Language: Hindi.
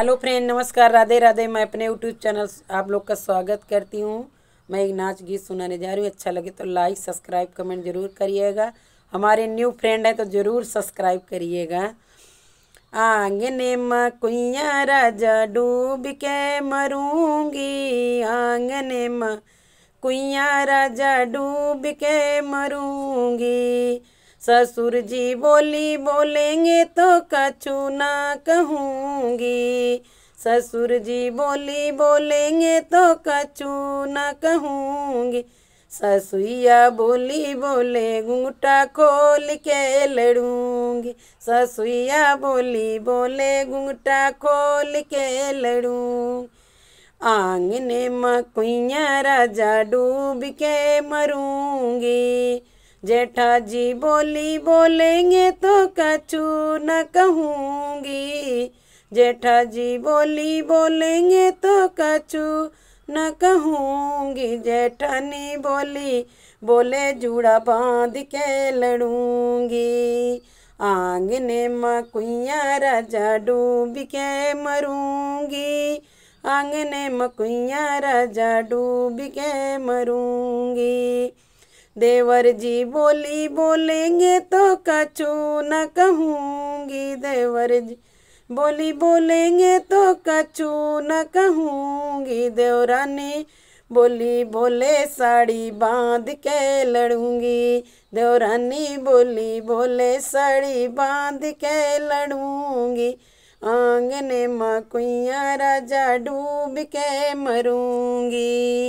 हेलो फ्रेंड नमस्कार राधे राधे मैं अपने यूट्यूब चैनल आप लोग का स्वागत करती हूँ मैं एक नाच गीत सुनाने जा रही हूँ अच्छा लगे तो लाइक सब्सक्राइब कमेंट ज़रूर करिएगा हमारे न्यू फ्रेंड है तो ज़रूर सब्सक्राइब करिएगा आंगने मकुया राजा डूब के मरूंगी आंगने मकुया राजा डूब के मरूंगी ससुर जी बोली बोलेंगे तो कछु ना कहूँगी ससुर जी बोली बोलेंगे तो कछु न कहूँगी ससुईया बोली बोले घूंघटा खोल के लड़ूंगी ससुईया बोली बोले घूंघटा खोल के लड़ूंगी आंगने मकुइया राजा डूब के मरूंगी जेठा जी बोली बोलेंगे तो कछू न कहूँगी जेठा जी बोली बोलेंगे तो कछू न कहूँगी जेठानी बोली बोले जूड़ा बांध के लड़ूंगी आंगने मकुइया राजा डूब के मरूंगी आंगने मकुइया राजा डूब के मरूंगी देवर जी बोली बोलेंगे तो कछु न कहूँगी देवर जी बोली बोलेंगे तो कछु न कहूँगी देवरानी बोली बोले साड़ी बांध के लड़ूंगी देवरानी बोली बोले साड़ी बांध के लड़ूंगी आंगने माँ कुइया राजा डूब के मरूंगी